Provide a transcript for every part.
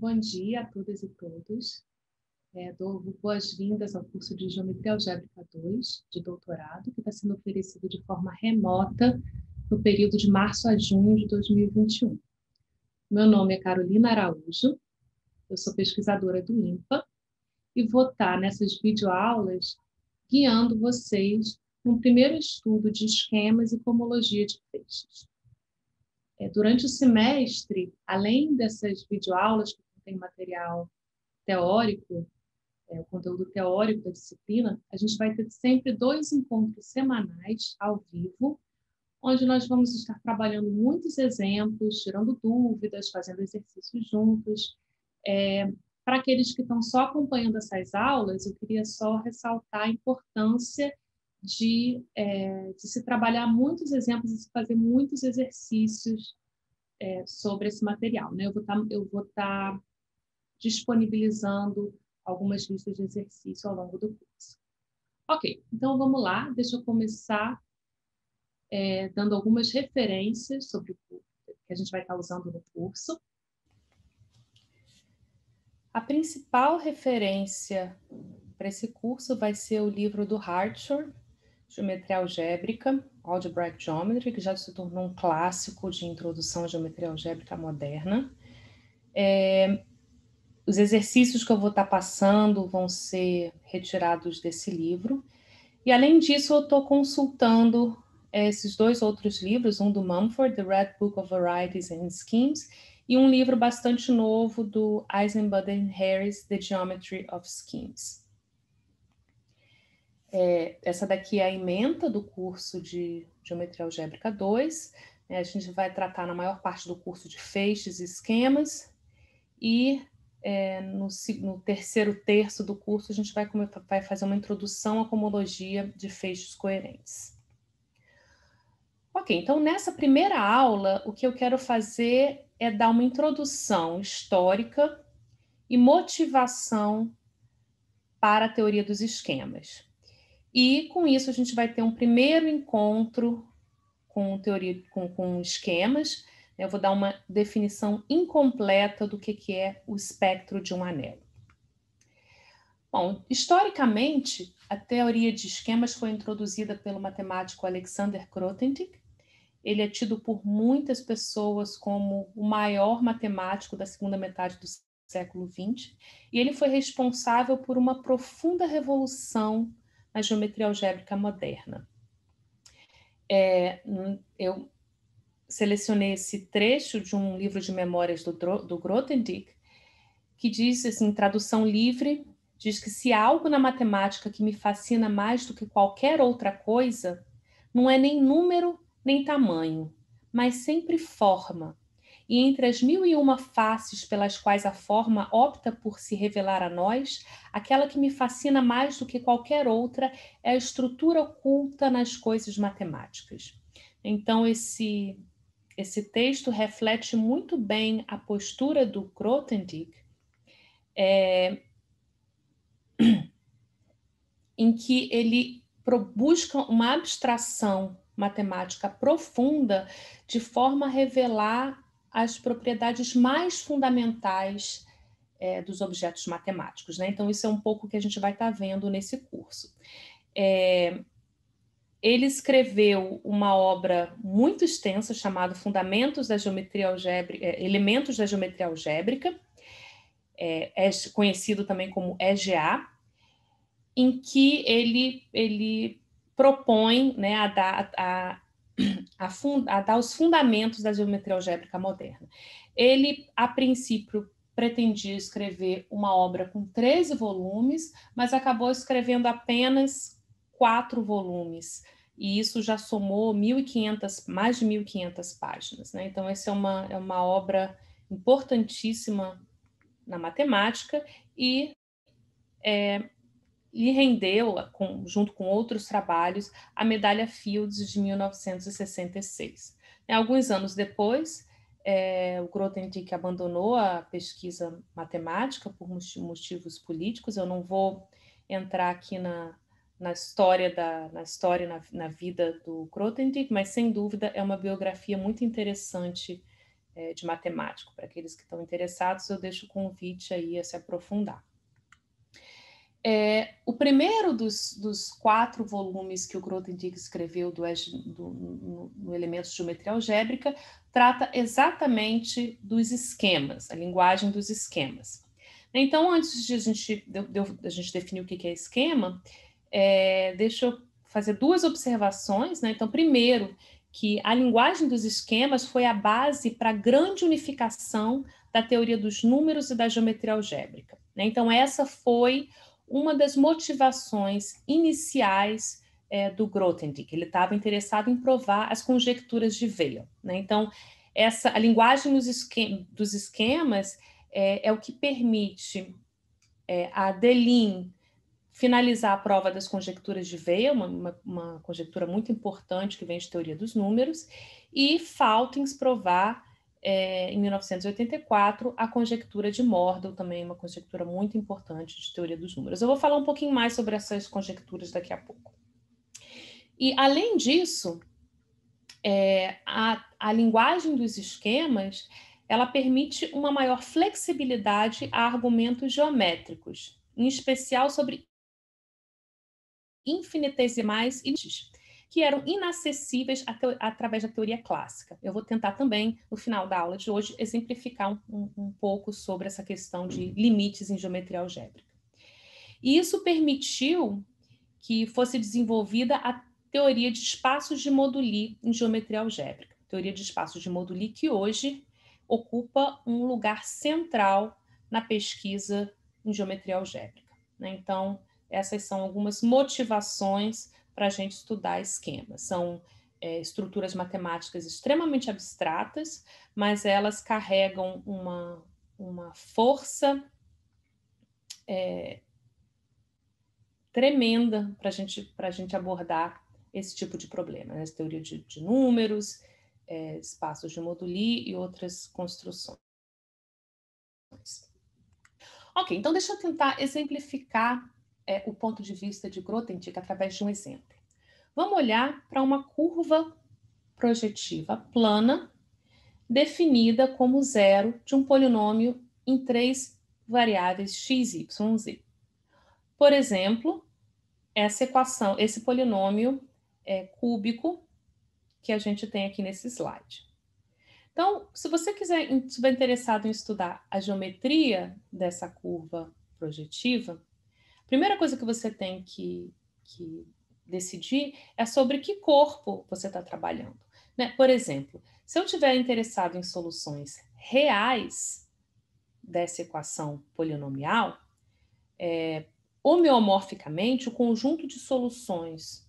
Bom dia a todas e todos. É, dou boas-vindas ao curso de Geometria Algébrica 2, de doutorado, que está sendo oferecido de forma remota no período de março a junho de 2021. Meu nome é Carolina Araújo, eu sou pesquisadora do INPA e vou estar nessas videoaulas guiando vocês no primeiro estudo de esquemas e comologia de feixes. É, durante o semestre, além dessas videoaulas que tem material teórico, é, o conteúdo teórico da disciplina, a gente vai ter sempre dois encontros semanais ao vivo, onde nós vamos estar trabalhando muitos exemplos, tirando dúvidas, fazendo exercícios juntos. É, para aqueles que estão só acompanhando essas aulas, eu queria só ressaltar a importância de, é, de se trabalhar muitos exemplos e se fazer muitos exercícios é, sobre esse material. Né? Eu vou tá, estar disponibilizando algumas listas de exercício ao longo do curso. Ok, então vamos lá. Deixa eu começar é, dando algumas referências sobre o que a gente vai estar usando no curso. A principal referência para esse curso vai ser o livro do Hartshorne, Geometria Algébrica, Algebraic Geometry, que já se tornou um clássico de introdução à geometria algébrica moderna. É, os exercícios que eu vou estar tá passando vão ser retirados desse livro. E, além disso, eu estou consultando eh, esses dois outros livros, um do Mumford, The Red Book of Varieties and Schemes, e um livro bastante novo do and Harris, The Geometry of Schemes. É, essa daqui é a emenda do curso de Geometria Algébrica 2. É, né? a gente vai tratar na maior parte do curso de feixes e esquemas. E é, no, no, terceiro terço do curso, a gente vai, vai fazer uma introdução à comologia de feixes coerentes. Ok, então nessa primeira aula, o que eu quero fazer é dar uma introdução histórica e motivação para a teoria dos esquemas. E com isso a gente vai ter um primeiro encontro com teoria com, com esquemas eu vou dar uma definição incompleta do que, que é o espectro de um anel. Bom, historicamente, a teoria de esquemas foi introduzida pelo matemático Alexander Grothendieck. Ele é tido por muitas pessoas como o maior matemático da segunda metade do século XX, e ele foi responsável por uma profunda revolução na geometria algébrica moderna. É, eu selecionei esse trecho de um livro de memórias do, do Grothendieck, que diz, assim, tradução livre, diz que se há algo na matemática que me fascina mais do que qualquer outra coisa, não é nem número nem tamanho, mas sempre forma. E entre as mil e uma faces pelas quais a forma opta por se revelar a nós, aquela que me fascina mais do que qualquer outra é a estrutura oculta nas coisas matemáticas. Então, esse esse texto reflete muito bem a postura do Grothendieck, é, em que ele busca uma abstração matemática profunda de forma a revelar as propriedades mais fundamentais é, dos objetos matemáticos. Né? Então, isso é um pouco o que a gente vai estar tá vendo nesse curso. É, ele escreveu uma obra muito extensa chamada Fundamentos da Geometria Algébrica, é, Elementos da Geometria Algébrica, é, é conhecido também como EGA, em que ele, ele propõe né, a, dar, a, a, fund, a dar os fundamentos da geometria algébrica moderna. Ele, a princípio, pretendia escrever uma obra com 13 volumes, mas acabou escrevendo apenas quatro volumes e isso já somou 1.500, mais de 1.500 páginas. Né? Então, essa é uma, é uma obra importantíssima na matemática e é, lhe rendeu, com, junto com outros trabalhos, a medalha Fields de 1966. Né, alguns anos depois, é, o Grothendieck abandonou a pesquisa matemática por motivos políticos, eu não vou entrar aqui na, na história da na história na, na vida do Grothendieck, mas sem dúvida é uma biografia muito interessante é, de matemático. Para aqueles que estão interessados, eu deixo o convite aí a se aprofundar. É, o primeiro dos, dos, quatro volumes que o Grothendieck escreveu do, do, no, no Elementos de Geometria Algébrica trata exatamente dos esquemas, a linguagem dos esquemas. Então, antes de a gente, de, de, a gente definir o que é esquema, é, deixa eu fazer duas observações. Né? Então, primeiro, que a linguagem dos esquemas foi a base para a grande unificação da teoria dos números e da geometria algébrica. Né? Então, essa foi uma das motivações iniciais é, do Grothendieck. Ele estava interessado em provar as conjecturas de Veil. Né? Então, essa, a linguagem dos, dos esquemas é, é, o que permite é, a Delin finalizar a prova das conjecturas de Veil, uma, uma, uma, conjectura muito importante que vem de teoria dos números, e Faltins provar é, em 1984 a conjectura de Mordel, também uma conjectura muito importante de teoria dos números. Eu vou falar um pouquinho mais sobre essas conjecturas daqui a pouco. E além disso, é, a, a linguagem dos esquemas ela permite uma maior flexibilidade a argumentos geométricos, em especial sobre infinitesimais e que eram inacessíveis através da teoria clássica. Eu vou tentar também, no final da aula de hoje, exemplificar um, um, um pouco sobre essa questão de limites em geometria algébrica. E isso permitiu que fosse desenvolvida a teoria de espaços de moduli em geometria algébrica. Teoria de espaços de moduli que hoje ocupa um lugar central na pesquisa em geometria algébrica. Né? Então, essas são algumas motivações para a gente estudar esquemas. São é, estruturas matemáticas extremamente abstratas, mas elas carregam uma, uma força é, tremenda para gente, a gente abordar esse tipo de problema, né? teoria de, de números, é, espaços de moduli e outras construções. Ok, então deixa eu tentar exemplificar é, o ponto de vista de Grothendieck através de um exemplo. Vamos olhar para uma curva projetiva plana, definida como zero de um polinômio em três variáveis x, y, z. Por exemplo, essa equação, esse polinômio é, cúbico que a gente tem aqui nesse slide. Então, se você quiser estiver interessado em estudar a geometria dessa curva projetiva, primeira coisa que você tem que, que decidir é sobre que corpo você está trabalhando. Né? Por exemplo, se eu estiver interessado em soluções reais dessa equação polinomial, é, homeomorficamente, o conjunto de soluções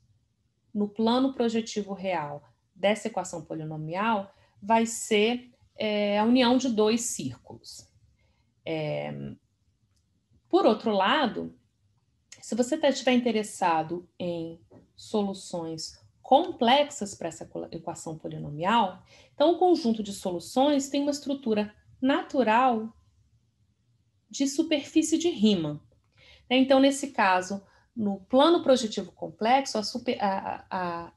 no plano projetivo real dessa equação polinomial vai ser é, a união de dois círculos. É, por outro lado, se você estiver tá, interessado em soluções complexas para essa equação polinomial, então o conjunto de soluções tem uma estrutura natural de superfície de Riemann. Né? Então, nesse caso, no plano projetivo complexo, a super, a, a,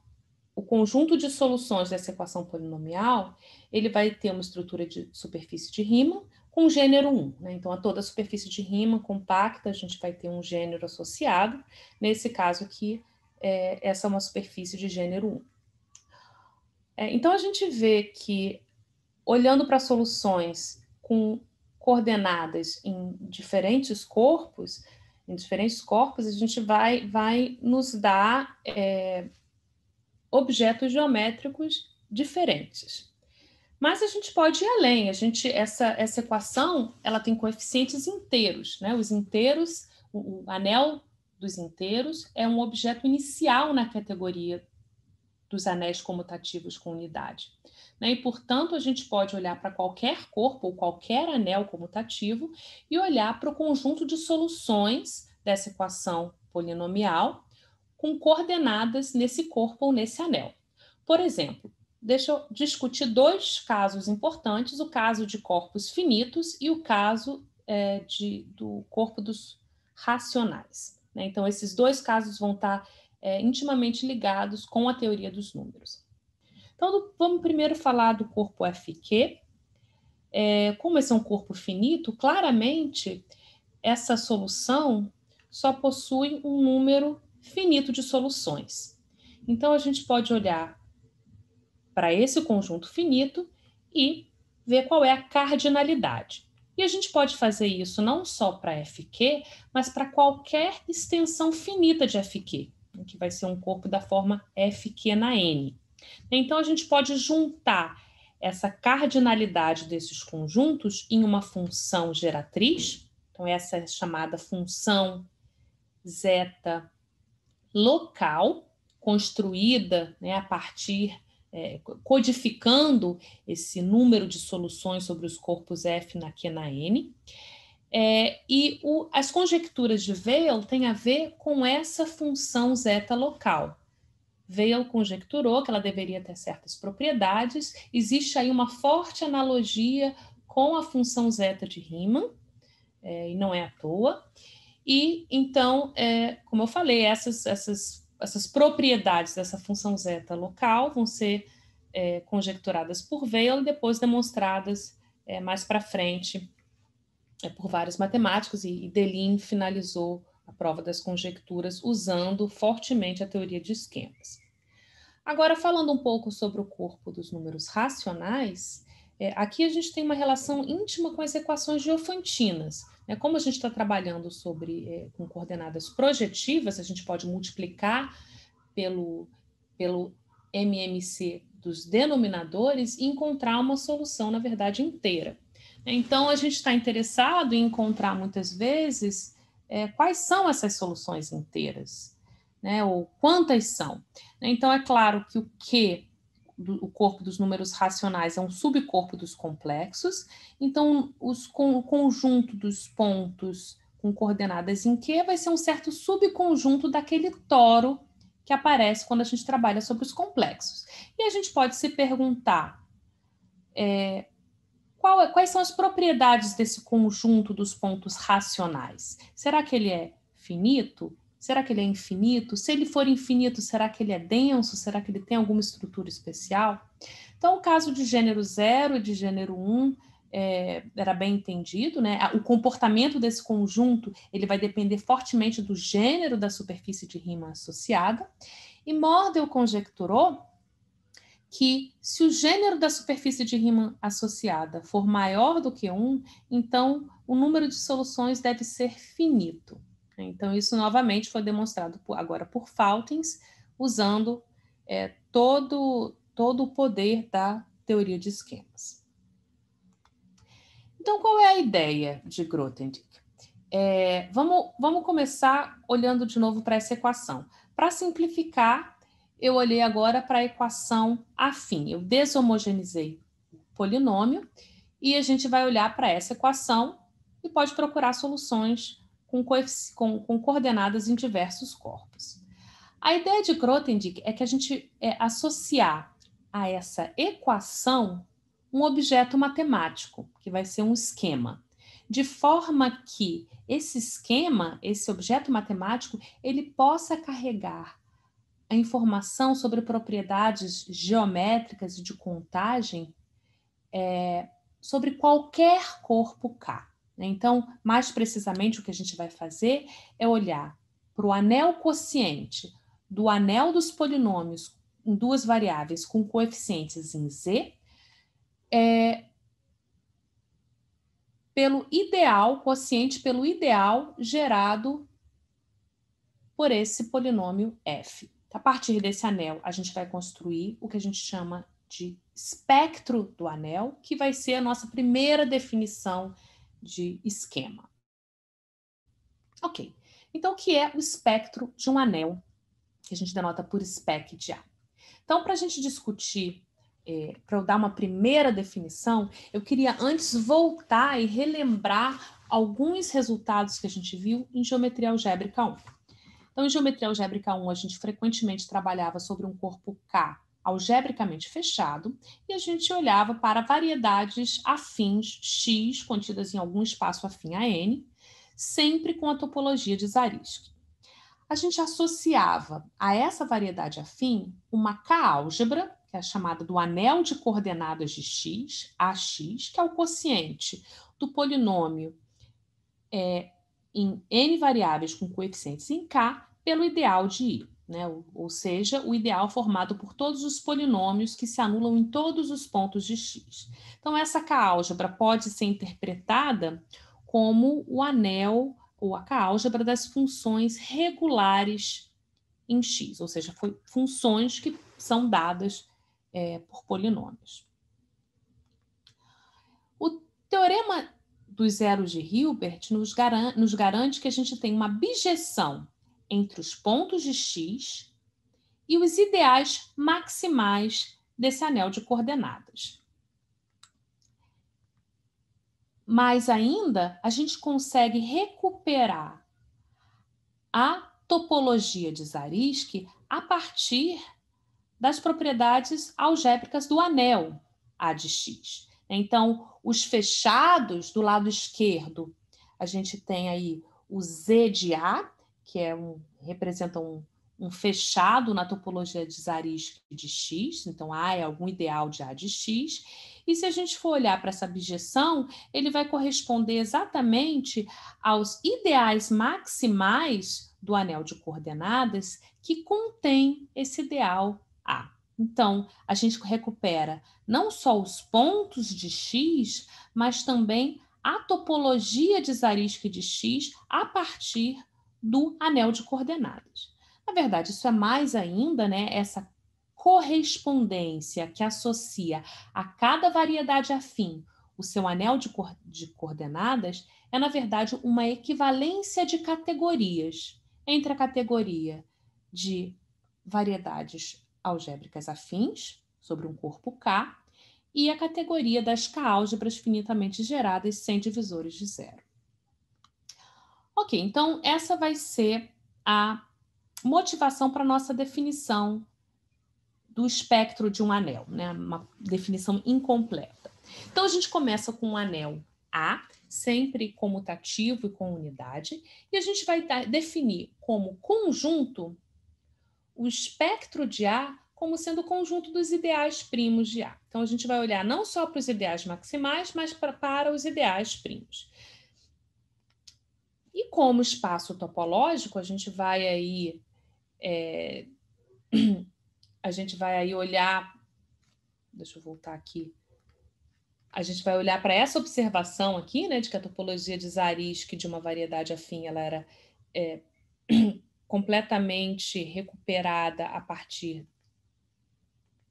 o conjunto de soluções dessa equação polinomial ele vai ter uma estrutura de superfície de Riemann, com gênero 1. Né? Então, a toda superfície de rima compacta, a gente vai ter um gênero associado. Nesse caso aqui, é, essa é uma superfície de gênero 1. É, então, a gente vê que, olhando para soluções com coordenadas em diferentes corpos, em diferentes corpos, a gente vai, vai nos dar é, objetos geométricos diferentes. Mas a gente pode ir além. A gente essa essa equação, ela tem coeficientes inteiros, né? Os inteiros, o, o anel dos inteiros é um objeto inicial na categoria dos anéis comutativos com unidade. Né? E, portanto, a gente pode olhar para qualquer corpo ou qualquer anel comutativo e olhar para o conjunto de soluções dessa equação polinomial com coordenadas nesse corpo ou nesse anel. Por exemplo, deixa eu discutir dois casos importantes: o caso de corpos finitos e o caso é, de, do corpo dos racionais. Né? Então, esses dois casos vão estar é, intimamente ligados com a teoria dos números. Então, do, vamos primeiro falar do corpo FQ. É, como esse é um corpo finito, claramente essa solução só possui um número finito de soluções. Então, a gente pode olhar para esse conjunto finito e ver qual é a cardinalidade. E a gente pode fazer isso não só para FQ, mas para qualquer extensão finita de FQ, que vai ser um corpo da forma FQ na N. Então, a gente pode juntar essa cardinalidade desses conjuntos em uma função geratriz, então, essa é chamada função zeta local, construída né, a partir é, codificando esse número de soluções sobre os corpos F na Q na N. É, e o, as conjecturas de Weyl têm a ver com essa função zeta local. Weyl conjecturou que ela deveria ter certas propriedades. Existe aí uma forte analogia com a função zeta de Riemann, é, e não é à toa. E então, é, como eu falei, essas, essas essas propriedades dessa função zeta local vão ser é, conjecturadas por Weyl e depois demonstradas é, mais para frente é, por vários matemáticos, e, e Delin finalizou a prova das conjecturas usando fortemente a teoria de esquemas. Agora, falando um pouco sobre o corpo dos números racionais, é, aqui a gente tem uma relação íntima com as equações geofantinas. Né? Como a gente está trabalhando sobre é, com coordenadas projetivas, a gente pode multiplicar pelo, pelo MMC dos denominadores e encontrar uma solução, na verdade, inteira. Então, a gente está interessado em encontrar muitas vezes é, quais são essas soluções inteiras, né? ou quantas são. Né? Então, é claro que o que o corpo dos números racionais é um subcorpo dos complexos, então os, com, o conjunto dos pontos com coordenadas em Q vai ser um certo subconjunto daquele toro que aparece quando a gente trabalha sobre os complexos. E a gente pode se perguntar é, qual, é, quais são as propriedades desse conjunto dos pontos racionais. Será que ele é finito? Será que ele é infinito? Se ele for infinito, será que ele é denso? Será que ele tem alguma estrutura especial? Então, o caso de gênero zero e de gênero um é, era bem entendido, né? O comportamento desse conjunto ele vai depender fortemente do gênero da superfície de rima associada. E Mordel conjecturou que se o gênero da superfície de rima associada for maior do que um, então o número de soluções deve ser finito. Né? Então, isso novamente foi demonstrado por, agora por Faltins, usando é, todo, todo o poder da teoria de esquemas. Então, qual é a ideia de Grothendieck? É, vamos, vamos começar olhando de novo para essa equação. Para simplificar, eu olhei agora para a equação afim. Eu deshomogeneizei o polinômio e a gente vai olhar para essa equação e pode procurar soluções com, com, com coordenadas em diversos corpos. A ideia de Grothendieck é que a gente é, associar a essa equação um objeto matemático, que vai ser um esquema, de forma que esse esquema, esse objeto matemático, ele possa carregar a informação sobre propriedades geométricas e de contagem é, sobre qualquer corpo K. Né? Então, mais precisamente, o que a gente vai fazer é olhar para o anel quociente do anel dos polinômios em duas variáveis com coeficientes em z, é, pelo ideal, quociente pelo ideal gerado por esse polinômio f. A partir desse anel, a gente vai construir o que a gente chama de espectro do anel, que vai ser a nossa primeira definição de esquema. Ok, então o que é o espectro de um anel, que a gente denota por spec de A? Então, para a gente discutir, é, para eu dar uma primeira definição, eu queria antes voltar e relembrar alguns resultados que a gente viu em geometria algébrica 1. Então, em geometria algébrica 1, a gente frequentemente trabalhava sobre um corpo K algebricamente fechado, e a gente olhava para variedades afins X contidas em algum espaço afim a N, sempre com a topologia de Zariski. A gente associava a essa variedade afim uma K-álgebra, que é chamada do anel de coordenadas de X, AX, que é o quociente do polinômio é, em N variáveis com coeficientes em K pelo ideal de I né? ou seja, o ideal formado por todos os polinômios que se anulam em todos os pontos de x. Então, essa K-álgebra pode ser interpretada como o anel ou a K-álgebra das funções regulares em x, ou seja, funções que são dadas é, por polinômios. O teorema dos zeros de Hilbert nos, nos garante que a gente tem uma bijeção entre os pontos de x e os ideais maximais desse anel de coordenadas. Mais ainda, a gente consegue recuperar a topologia de Zariski a partir das propriedades algébricas do anel A de X. Então, os fechados do lado esquerdo, a gente tem aí o Z de A, que é um, representa um, um fechado na topologia de Zariski de X, então A é algum ideal de A de X, e se a gente for olhar para essa abjeção, ele vai corresponder exatamente aos ideais maximais do anel de coordenadas que contém esse ideal A. Então, a gente recupera não só os pontos de X, mas também a topologia de Zariski de X a partir do anel de coordenadas. Na verdade, isso é mais ainda, né? Essa correspondência que associa a cada variedade afim o seu anel de, co de coordenadas é, na verdade, uma equivalência de categorias entre a categoria de variedades algébricas afins, sobre um corpo K, e a categoria das K-álgebras finitamente geradas sem divisores de zero. Ok, então essa vai ser a motivação para nossa definição do espectro de um anel, né? Uma definição incompleta. Então a gente começa com um anel A, sempre comutativo e com unidade, e a gente vai definir como conjunto o espectro de A como sendo o conjunto dos ideais primos de A. Então a gente vai olhar não só para os ideais maximais, mas pra, para os ideais primos. E como espaço topológico, a gente vai aí é, a gente vai aí olhar, deixa eu voltar aqui, a gente vai olhar para essa observação aqui, né, de que a topologia de Zarisk de uma variedade afim, ela era é, completamente recuperada a partir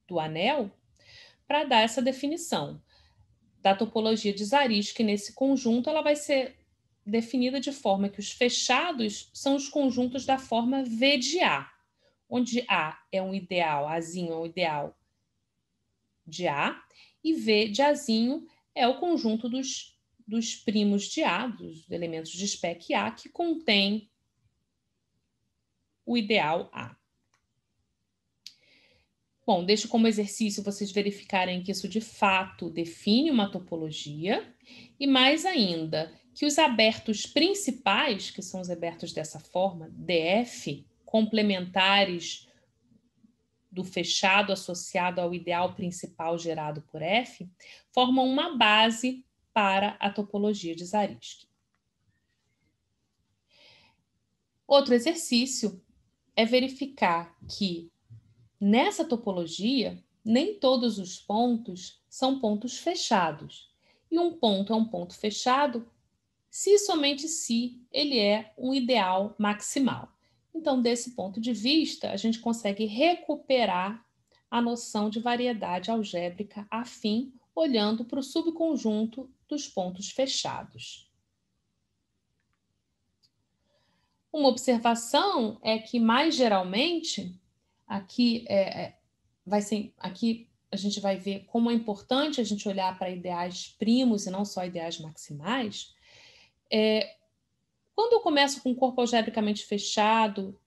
do anel, para dar essa definição da topologia de Zarisk nesse conjunto, ela vai ser definida de forma que os fechados são os conjuntos da forma V de A, onde A é um ideal, Azinho é um ideal de A, e V de Azinho é o conjunto dos, dos primos de A, dos elementos de spec A, que contém o ideal A. Bom, deixo como exercício vocês verificarem que isso de fato define uma topologia, e mais ainda, que os abertos principais, que são os abertos dessa forma, DF, complementares do fechado associado ao ideal principal gerado por F, formam uma base para a topologia de Zariski. Outro exercício é verificar que nessa topologia nem todos os pontos são pontos fechados. E um ponto é um ponto fechado se somente se ele é um ideal maximal. Então, desse ponto de vista, a gente consegue recuperar a noção de variedade algébrica afim, olhando para o subconjunto dos pontos fechados. Uma observação é que, mais geralmente, aqui, é, é vai ser, aqui a gente vai ver como é importante a gente olhar para ideais primos e não só ideais maximais é, quando eu começo com o corpo algebricamente fechado,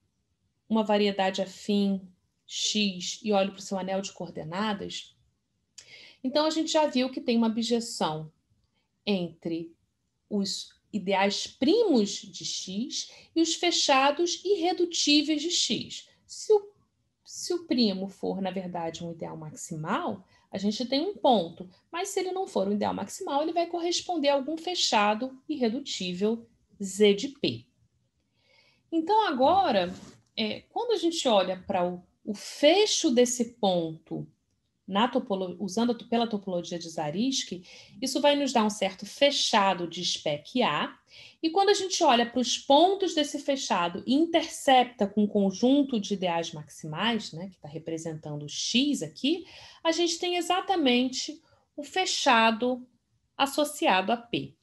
uma variedade afim X e olho para o seu anel de coordenadas, então a gente já viu que tem uma abjeção entre os ideais primos de X e os fechados irredutíveis de X. Se o se o primo for, na verdade, um ideal maximal, a gente tem um ponto, mas se ele não for um ideal maximal, ele vai corresponder a algum fechado irredutível Z de P. Então, agora, é, quando a gente olha para o, o fecho desse ponto Topolo... usando pela topologia de Zariski, isso vai nos dar um certo fechado de spec A. E quando a gente olha para os pontos desse fechado e intercepta com o um conjunto de ideais maximais, né, que está representando x aqui, a gente tem exatamente o fechado associado a P.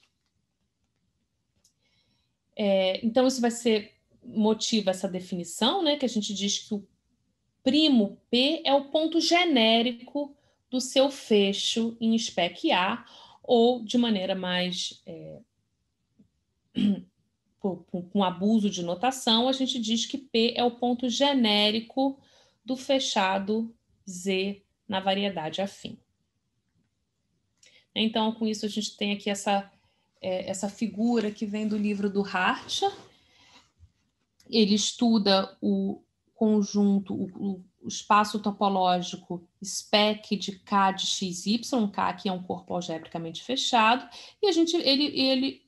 É, então, isso vai ser motiva essa definição, né, que a gente diz que o primo P é o ponto genérico do seu fecho em SPEC A, ou de maneira mais. É, com abuso de notação, a gente diz que P é o ponto genérico do fechado Z na variedade afim. Então, com isso, a gente tem aqui essa, é, essa figura que vem do livro do Hartcher. Ele estuda o conjunto, o, o espaço topológico SPEC de K de XY, K que é um corpo algebricamente fechado, e a gente ele, ele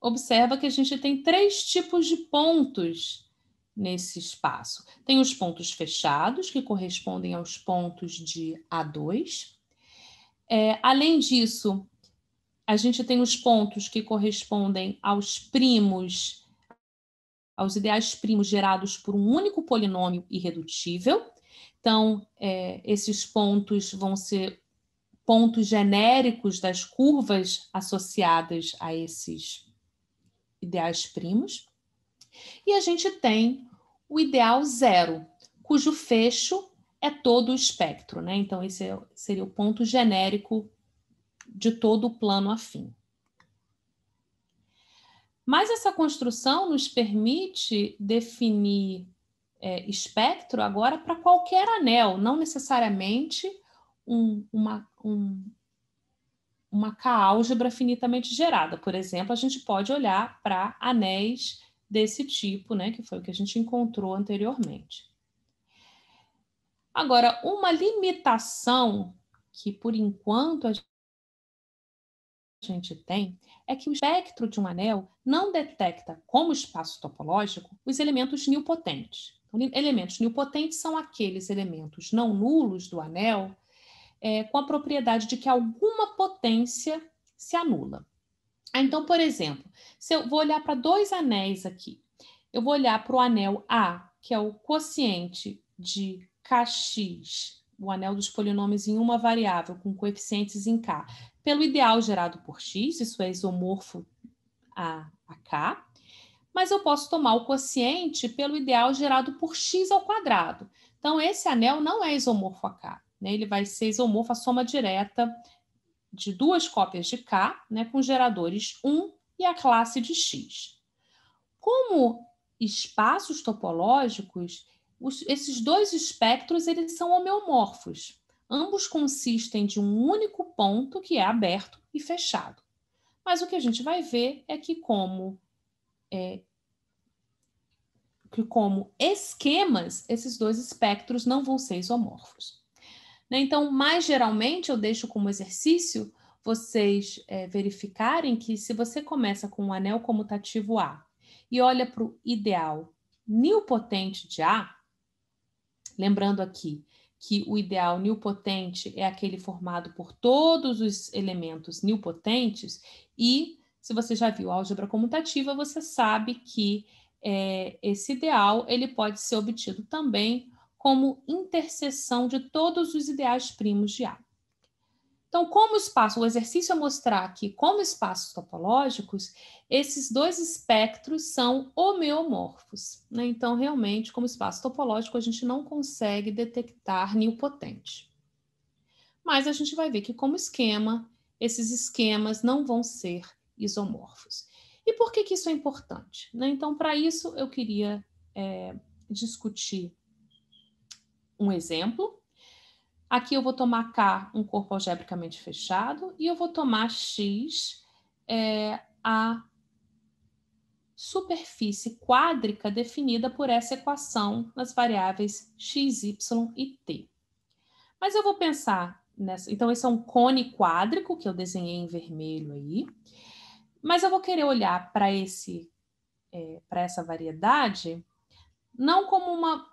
observa que a gente tem três tipos de pontos nesse espaço. Tem os pontos fechados, que correspondem aos pontos de A2. É, além disso, a gente tem os pontos que correspondem aos primos aos ideais primos gerados por um único polinômio irredutível. Então, é, esses pontos vão ser pontos genéricos das curvas associadas a esses ideais primos. E a gente tem o ideal zero, cujo fecho é todo o espectro, né? Então, esse é seria o ponto genérico de todo o plano afim. Mas essa construção nos permite definir é, espectro agora para qualquer anel, não necessariamente um, uma, um, uma K-álgebra finitamente gerada. Por exemplo, a gente pode olhar para anéis desse tipo, né, que foi o que a gente encontrou anteriormente. Agora, uma limitação que, por enquanto, a gente tem é que o espectro de um anel não detecta como espaço topológico os elementos nilpotentes. Então, elementos nilpotentes são aqueles elementos não nulos do anel é, com a propriedade de que alguma potência se anula. Então, por exemplo, se eu vou olhar para dois anéis aqui, eu vou olhar para o anel A, que é o quociente de Kx o anel dos polinômios em uma variável com coeficientes em K pelo ideal gerado por X, isso é isomorfo a, a K, mas eu posso tomar o quociente pelo ideal gerado por X ao quadrado. Então, esse anel não é isomorfo a K, né? ele vai ser isomorfo à soma direta de duas cópias de K, né, com geradores 1 e a classe de X. Como espaços topológicos, os, esses dois espectros eles são homeomorfos. Ambos consistem de um único ponto que é aberto e fechado. Mas o que a gente vai ver é que como é, que como esquemas, esses dois espectros não vão ser isomorfos. Né? Então, mais geralmente, eu deixo como exercício vocês é, verificarem que se você começa com um anel comutativo A e olha para o ideal nilpotente de A, Lembrando aqui que o ideal nilpotente é aquele formado por todos os elementos nilpotentes e se você já viu álgebra comutativa, você sabe que é, esse ideal ele pode ser obtido também como interseção de todos os ideais primos de A. Então, como espaço, o exercício é mostrar que, como espaços topológicos, esses dois espectros são homeomorfos. Né? Então, realmente, como espaço topológico, a gente não consegue detectar nilpotente. Mas a gente vai ver que, como esquema, esses esquemas não vão ser isomorfos. E por que, que isso é importante? Né? Então, para isso, eu queria é, discutir um exemplo Aqui eu vou tomar K, um corpo algebricamente fechado, e eu vou tomar X, é, a superfície quádrica definida por essa equação nas variáveis x, y e t. Mas eu vou pensar nessa. Então, esse é um cone quádrico que eu desenhei em vermelho aí. Mas eu vou querer olhar para esse é, para essa variedade não como uma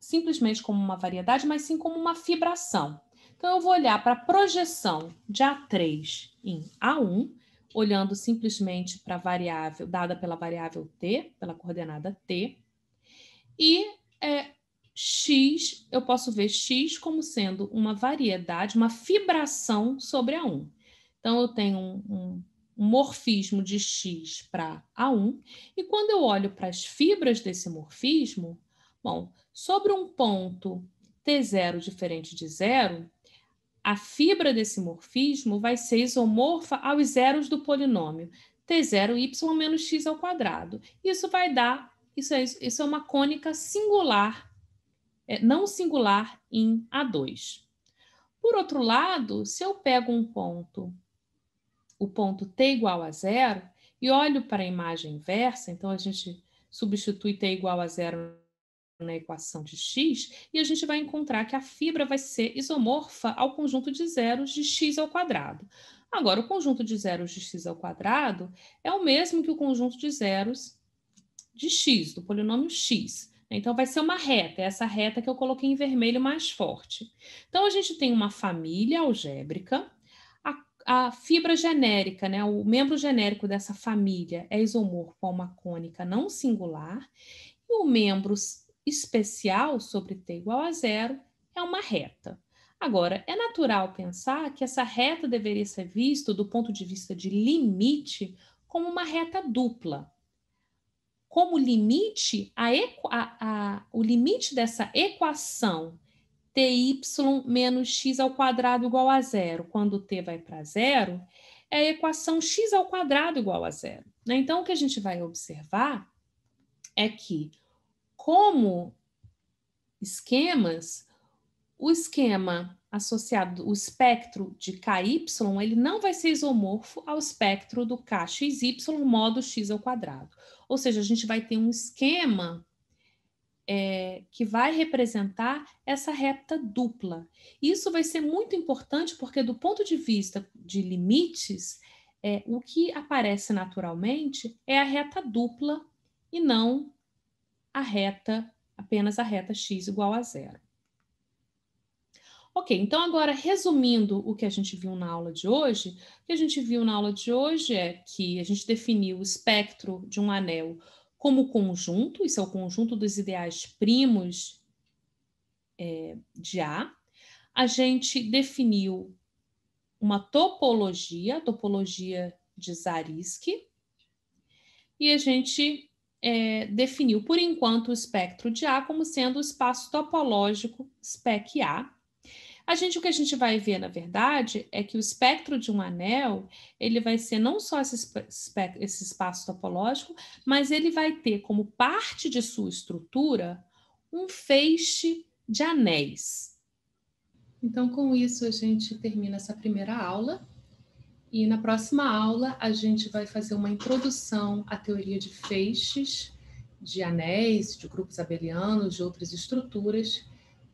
simplesmente como uma variedade, mas sim como uma fibração. Então, eu vou olhar para a projeção de A3 em A1, olhando simplesmente para a variável dada pela variável t, pela coordenada t, e é, x, eu posso ver x como sendo uma variedade, uma fibração sobre A1. Então, eu tenho um, um morfismo de x para A1, e quando eu olho para as fibras desse morfismo, Bom, sobre um ponto T0 diferente de zero, a fibra desse morfismo vai ser isomorfa aos zeros do polinômio T0 y menos x ao quadrado. Isso vai dar, isso é, isso é uma cônica singular, é, não singular em A2. Por outro lado, se eu pego um ponto, o ponto T igual a zero, e olho para a imagem inversa, então a gente substitui T igual a zero na equação de x e a gente vai encontrar que a fibra vai ser isomorfa ao conjunto de zeros de x ao quadrado. Agora, o conjunto de zeros de x ao quadrado é o mesmo que o conjunto de zeros de x, do polinômio x. Né? Então, vai ser uma reta, é essa reta que eu coloquei em vermelho mais forte. Então, a gente tem uma família algébrica, a, a fibra genérica, né, o membro genérico dessa família é isomorfo a uma cônica não singular, e o membro especial sobre t igual a zero é uma reta. Agora, é natural pensar que essa reta deveria ser vista, do ponto de vista de limite, como uma reta dupla. Como limite, a, a, a, o limite dessa equação ty menos x ao quadrado igual a zero, quando t vai para zero, é a equação x ao quadrado igual a zero. Né? Então, o que a gente vai observar é que como esquemas, o esquema associado, o espectro de KY, ele não vai ser isomorfo ao espectro do KXY modo x ao quadrado. Ou seja, a gente vai ter um esquema é, que vai representar essa reta dupla. Isso vai ser muito importante porque, do ponto de vista de limites, é, o que aparece naturalmente é a reta dupla e não a reta, apenas a reta x igual a zero. Ok, então agora resumindo o que a gente viu na aula de hoje, o que a gente viu na aula de hoje é que a gente definiu o espectro de um anel como conjunto, isso é o conjunto dos ideais primos é, de A. A gente definiu uma topologia, a topologia de Zariski, e a gente é, definiu, por enquanto, o espectro de A como sendo o espaço topológico SPEC A. A gente, o que a gente vai ver, na verdade, é que o espectro de um anel, ele vai ser não só esse, esse espaço topológico, mas ele vai ter como parte de sua estrutura um feixe de anéis. Então, com isso, a gente termina essa primeira aula. E na próxima aula a gente vai fazer uma introdução à teoria de feixes, de anéis, de grupos abelianos, de outras estruturas.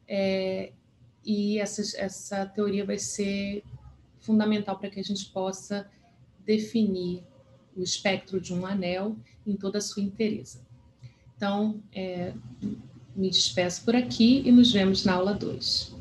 É, e essa, essa teoria vai ser fundamental para que a gente possa definir o espectro de um anel em toda a sua inteireza. Então, é, me despeço por aqui e nos vemos na aula 2.